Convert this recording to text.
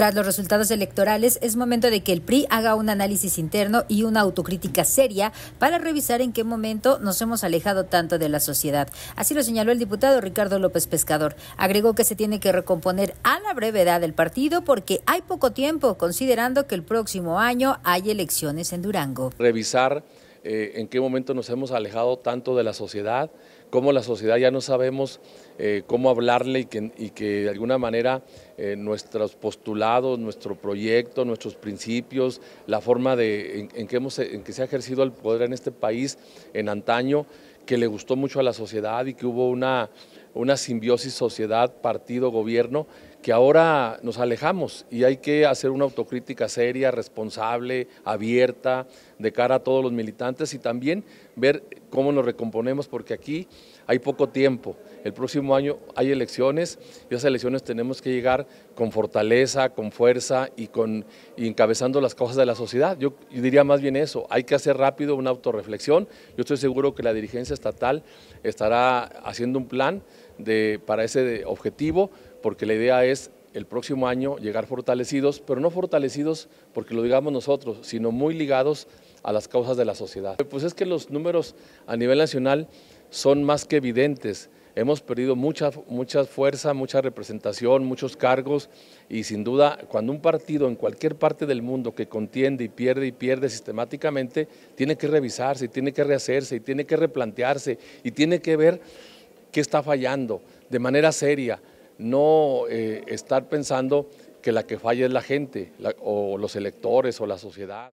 Tras los resultados electorales, es momento de que el PRI haga un análisis interno y una autocrítica seria para revisar en qué momento nos hemos alejado tanto de la sociedad. Así lo señaló el diputado Ricardo López Pescador. Agregó que se tiene que recomponer a la brevedad el partido porque hay poco tiempo, considerando que el próximo año hay elecciones en Durango. Revisar eh, en qué momento nos hemos alejado tanto de la sociedad, como la sociedad ya no sabemos eh, cómo hablarle y que, de alguna manera eh, nuestros postulados, nuestro proyecto, nuestros principios, la forma de, en, que hemos, en que se ha ejercido el poder en este país en antaño, que le gustó mucho a la sociedad y que hubo una, una simbiosis sociedad, partido, gobierno, que ahora nos alejamos y hay que hacer una autocrítica seria, responsable, abierta, de cara a todos los militantes y también ver cómo nos recomponemos, porque aquí hay poco tiempo. El próximo año hay elecciones y esas elecciones tenemos que llegar con fortaleza, con fuerza y, con, encabezando las cosas de la sociedad. Yo, yo diría más bien eso, hay que hacer rápido una autorreflexión. Yo estoy seguro que la dirigencia estatal estará haciendo un plan para ese objetivo, porque la idea es el próximo año llegar fortalecidos, pero no fortalecidos porque lo digamos nosotros, sino muy ligados a las causas de la sociedad. Pues es que los números a nivel nacional son más que evidentes. Hemos perdido mucha, mucha fuerza, mucha representación, muchos cargos y sin duda cuando un partido en cualquier parte del mundo que contiende y pierde y pierde sistemáticamente, tiene que revisarse, tiene que rehacerse, y tiene que replantearse y tiene que ver qué está fallando, de manera seria, no eh, estar pensando que la que falla es la gente o los electores o la sociedad.